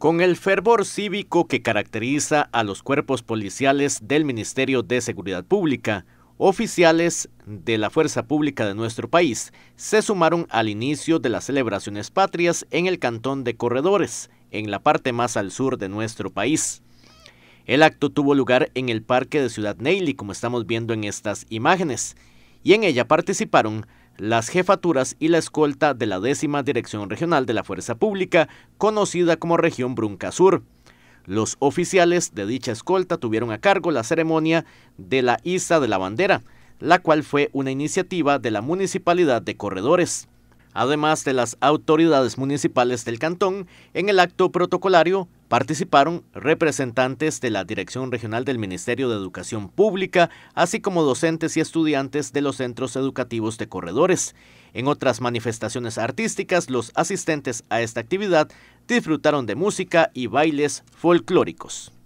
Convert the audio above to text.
Con el fervor cívico que caracteriza a los cuerpos policiales del Ministerio de Seguridad Pública, oficiales de la Fuerza Pública de nuestro país se sumaron al inicio de las celebraciones patrias en el Cantón de Corredores, en la parte más al sur de nuestro país. El acto tuvo lugar en el Parque de Ciudad Neily, como estamos viendo en estas imágenes, y en ella participaron las jefaturas y la escolta de la décima Dirección Regional de la Fuerza Pública, conocida como Región Brunca Sur. Los oficiales de dicha escolta tuvieron a cargo la ceremonia de la Isa de la Bandera, la cual fue una iniciativa de la Municipalidad de Corredores además de las autoridades municipales del cantón, en el acto protocolario participaron representantes de la Dirección Regional del Ministerio de Educación Pública, así como docentes y estudiantes de los centros educativos de corredores. En otras manifestaciones artísticas, los asistentes a esta actividad disfrutaron de música y bailes folclóricos.